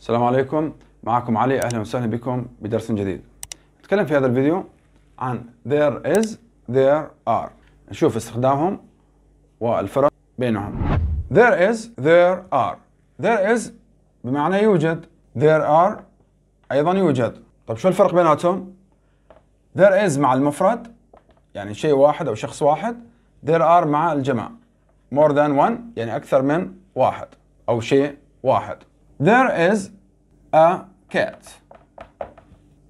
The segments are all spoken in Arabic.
السلام عليكم معكم علي اهلا وسهلا بكم بدرس جديد نتكلم في هذا الفيديو عن there is there are نشوف استخدامهم والفرق بينهم there is there are there is بمعنى يوجد there are ايضا يوجد طيب شو الفرق بيناتهم there is مع المفرد يعني شيء واحد او شخص واحد there are مع الجمع more than one يعني اكثر من واحد او شيء واحد There is a cat.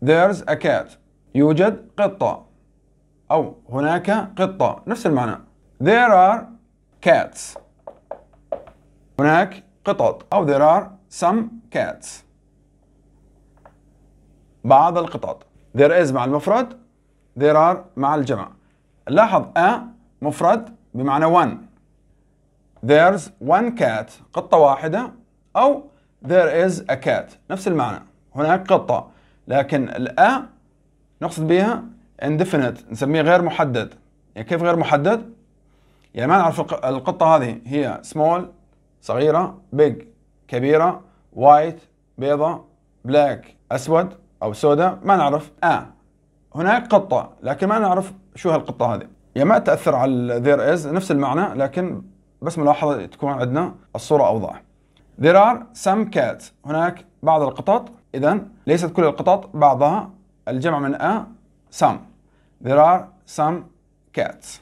There's a cat. يوجد قطة أو هناك قطة نفس المعنى. There are cats. هناك قطط أو there are some cats. بعض القطط. There is مع المفرد. There are مع الجمع. لاحظ a مفرد بمعنى one. There's one cat قطة واحدة أو there is a cat نفس المعنى هناك قطة لكن الأ نقصد بها indefinite نسميه غير محدد يعني كيف غير محدد؟ يعني ما نعرف القطة هذه هي small صغيرة big كبيرة white بيضة black أسود أو سوداء ما نعرف آه هناك قطة لكن ما نعرف شو هالقطة هذه يعني ما تأثر على there is نفس المعنى لكن بس ملاحظة تكون عندنا الصورة أوضح There are some cats هناك بعض القطط إذا ليست كل القطط بعضها الجمع من a some There are some cats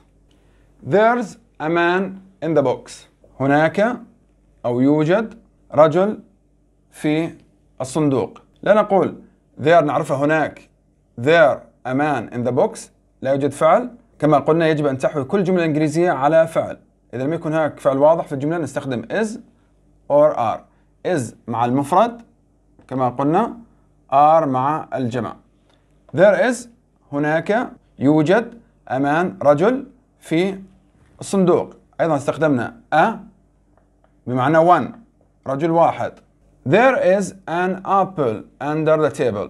There's a man in the box هناك أو يوجد رجل في الصندوق لا نقول there نعرفه هناك there a man in the box لا يوجد فعل كما قلنا يجب أن تحوي كل جملة إنجليزية على فعل إذا لم يكن هناك فعل واضح في الجملة نستخدم is or are is مع المفرد كما قلنا are مع الجمع there is هناك يوجد أمان رجل في الصندوق أيضا استخدمنا a بمعنى one رجل واحد There is an apple under the table.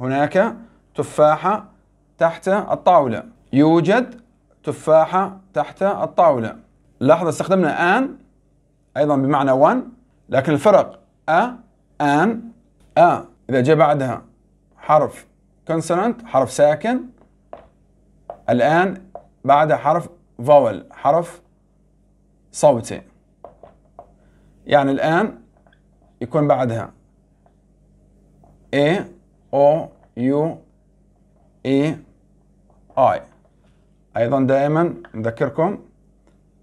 هناك تفاحة تحت الطاولة. يوجد تفاحة تحت الطاولة. لاحظ استخدمنا an أيضا بمعنى one لكن الفرق أ آن أ إذا جاء بعدها حرف consonant حرف ساكن الآن بعدها حرف vowel حرف صوتي يعني الآن يكون بعدها A O U E I أيضا دائما نذكركم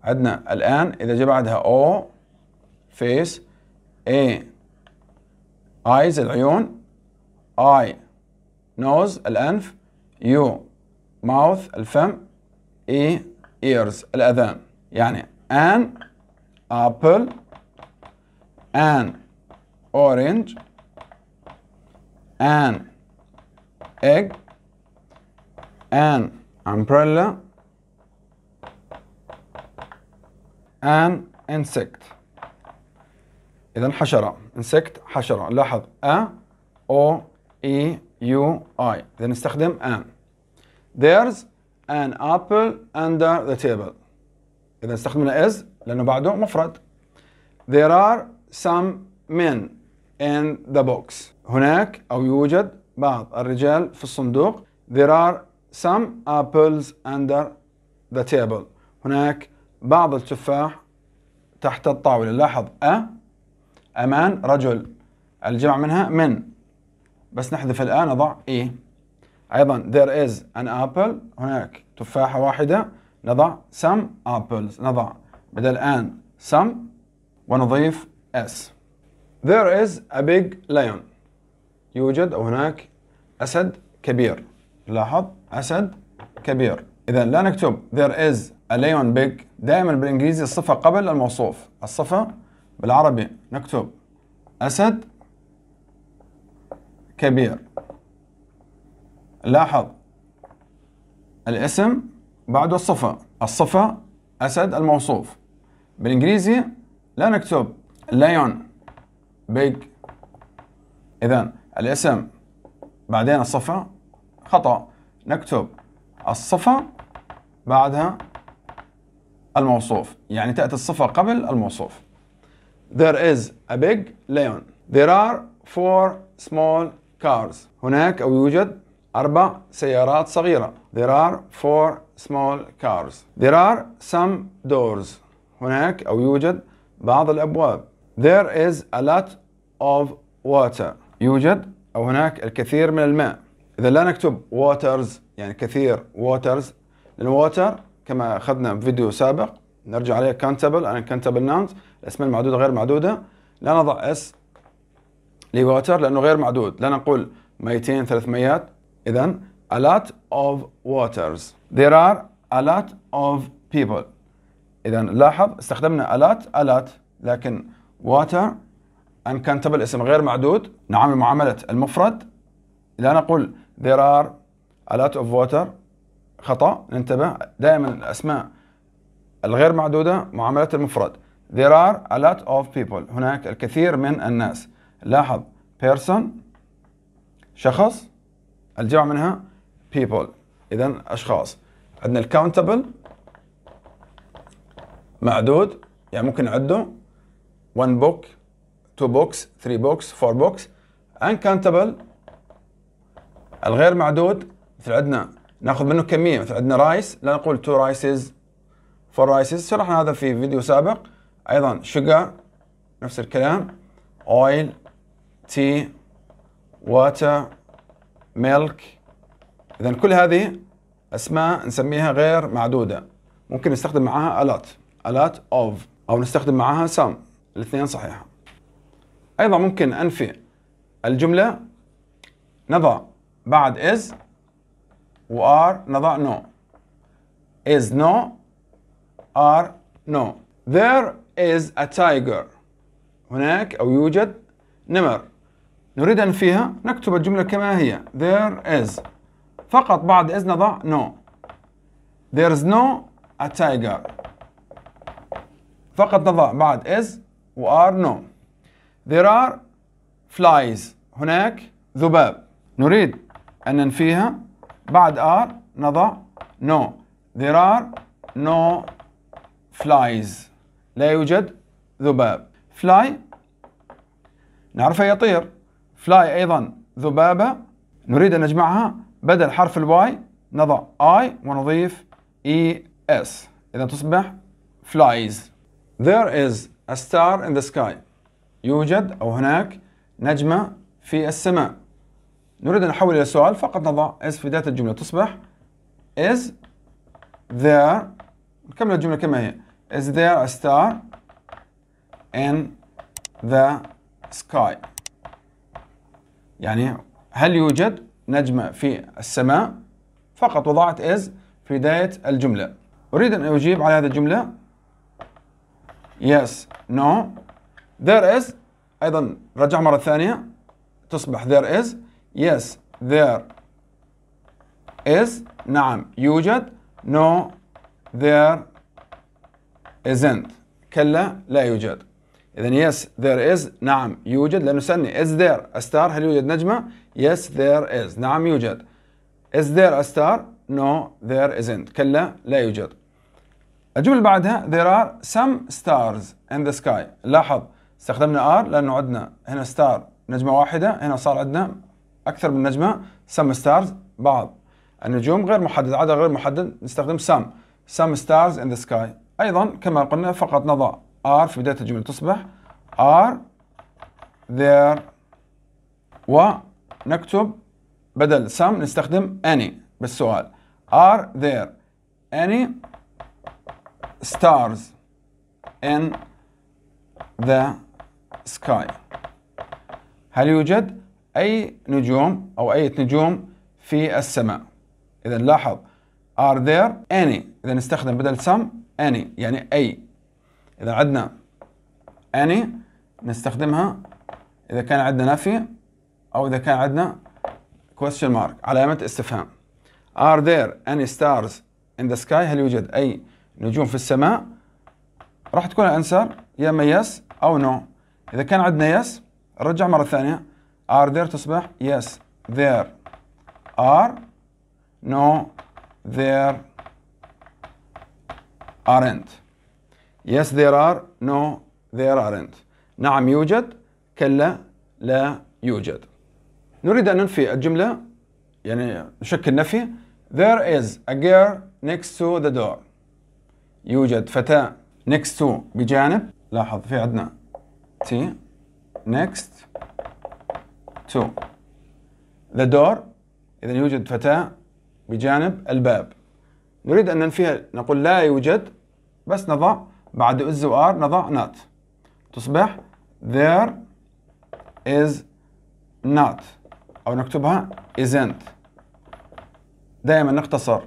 عندنا الآن إذا جاء بعدها O face A eyes العيون I nose الأنف U mouth الفم E ears الأذان يعني an apple an orange an egg an umbrella an insect إذا حشرة انسكت حشرة لاحظ أ أو إي يو أي إذا نستخدم أن there's an apple under the table إذا استخدمنا is لأنه بعده مفرد there are some men in the box هناك أو يوجد بعض الرجال في الصندوق there are some apples under the table هناك بعض التفاح تحت الطاولة لاحظ أ أمان رجل الجمع منها من بس نحذف الآن نضع إي e. أيضا there is an apple هناك تفاحة واحدة نضع some apples نضع بدل آن some ونضيف s there is a big lion يوجد أو هناك أسد كبير لاحظ أسد كبير إذا لا نكتب there is a lion big دائما بالإنجليزي الصفة قبل الموصوف الصفة بالعربي نكتب أسد كبير لاحظ الاسم بعده الصفة الصفة أسد الموصوف بالإنجليزي لا نكتب ليون بيج إذا الاسم بعدين الصفة خطأ نكتب الصفة بعدها الموصوف يعني تأتي الصفة قبل الموصوف There is a big lion. There are four small cars. هناك أو يوجد أربع سيارات صغيرة. There are four small cars. There are some doors. هناك أو يوجد بعض الأبواب. There is a lot of water. يوجد أو هناك الكثير من الماء. إذا لا نكتب waters يعني كثير waters لأن water كما أخذنا في فيديو سابق نرجع عليه كانتبل انا كانتبل ناونز الاسماء المعدوده غير معدوده لا نضع اس لواتر لانه غير معدود لا نقول 200 300 اذا a lot of waters there are a lot of people اذا لاحظ استخدمنا a lot a lot لكن water uncountable اسم غير معدود نعامل معامله المفرد لا نقول there are a lot of water خطا ننتبه دائما الاسماء الغير معدودة معاملة المفرد There are a lot of people هناك الكثير من الناس لاحظ person شخص الجمع منها people إذا أشخاص عندنا countable معدود يعني ممكن نعده 1 book 2 books 3 books 4 books uncountable الغير معدود مثل عندنا ناخذ منه كميه مثل عندنا رايس لا نقول 2 رايسز فالرايسز شرحنا هذا في فيديو سابق ايضا شجر نفس الكلام اويل تي واتر ميلك اذا كل هذه اسماء نسميها غير معدوده ممكن نستخدم معاها الات الات اوف او نستخدم معاها سام الاثنين صحيحه ايضا ممكن انفي الجمله نضع بعد is وار نضع no is no are no there is a tiger هناك أو يوجد نمر نريد أن فيها نكتب الجملة كما هي there is فقط بعد is نضع no there is no a tiger فقط نضع بعد is و are no there are flies هناك ذباب نريد أن ننفيها بعد are نضع no there are no flies لا يوجد ذباب fly نعرفه يطير fly أيضا ذبابة نريد أن نجمعها بدل حرف الواي نضع I ونضيف ES إذا تصبح flies There is a star in the sky يوجد أو هناك نجمة في السماء نريد أن نحول إلى سؤال فقط نضع is في بداية الجملة تصبح is there نكمل الجملة كما هي Is there a star in the sky? يعني هل يوجد نجمة في السماء؟ فقط وضعت is في بداية الجملة. أريد أن أجيب على هذه الجملة. Yes, no, there is أيضا رجع مرة ثانية تصبح there is. Yes, there is نعم يوجد. No, there isn't كلا لا يوجد إذا yes there is نعم يوجد لأنه سألني is there a star هل يوجد نجمة yes there is نعم يوجد is there a star no there isn't كلا لا يوجد الجملة بعدها there are some stars in the sky لاحظ استخدمنا are لأنه عندنا هنا star نجمة واحدة هنا صار عندنا أكثر من نجمة some stars بعض النجوم غير محدد عدد غير محدد نستخدم some some stars in the sky أيضا كما قلنا فقط نضع ار في بداية الجملة تصبح are there ونكتب بدل some نستخدم any بالسؤال are there any stars in the sky هل يوجد أي نجوم أو أي نجوم في السماء إذا لاحظ are there any إذا نستخدم بدل some any يعني أي إذا عندنا any نستخدمها إذا كان عندنا نفي أو إذا كان عندنا question mark علامة استفهام Are there any stars in the sky هل يوجد أي نجوم في السماء راح تكون الأنسر يا إما yes أو no إذا كان عندنا yes رجع مرة ثانية Are there تصبح yes there are no there aren't yes there are no there aren't نعم يوجد كلا لا يوجد نريد أن ننفي الجملة يعني نشكل نفي there is a girl next to the door يوجد فتاة next to بجانب لاحظ في عندنا T next to the door إذا يوجد فتاة بجانب الباب نريد أن ننفيها نقول لا يوجد بس نضع بعد is و are نضع not تصبح there is not أو نكتبها isn't دائما نختصر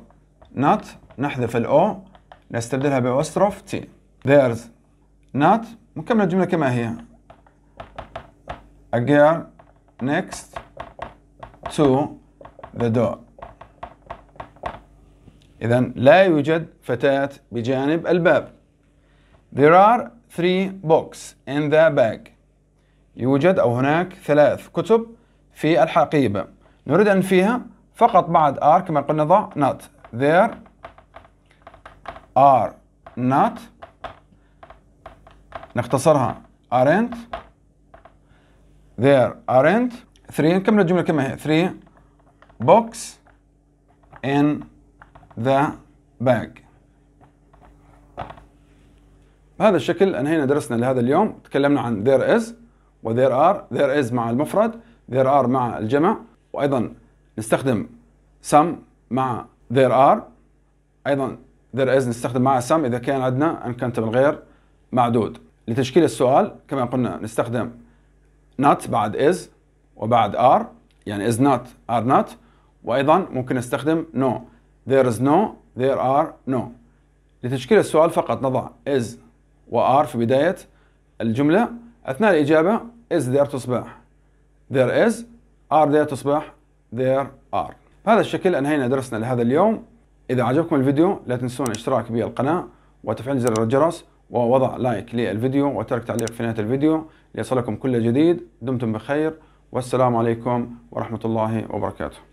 not نحذف O نستبدلها بأسترف تي there's not نكمل الجملة كما هي a girl next to the door إذا لا يوجد فتاة بجانب الباب. There are three books in the bag. يوجد أو هناك ثلاث كتب في الحقيبة. نريد أن فيها فقط بعد are كما قلنا ضع not. There are not نختصرها aren't there aren't 3 نكمل الجملة كما هي 3 books in ذا bag بهذا الشكل انهينا درسنا لهذا اليوم تكلمنا عن there is و there are there is مع المفرد there are مع الجمع وايضا نستخدم some مع there are ايضا there is نستخدم مع some اذا كان عندنا uncountable غير معدود لتشكيل السؤال كما قلنا نستخدم not بعد is وبعد are يعني is not are not وايضا ممكن نستخدم no there is no there are no لتشكيل السؤال فقط نضع is و are في بداية الجملة أثناء الإجابة is there تصبح there is are there تصبح there are بهذا الشكل أنهينا درسنا لهذا اليوم إذا عجبكم الفيديو لا تنسون الاشتراك بالقناة وتفعيل زر الجرس ووضع لايك للفيديو وترك تعليق في نهاية الفيديو ليصلكم كل جديد دمتم بخير والسلام عليكم ورحمة الله وبركاته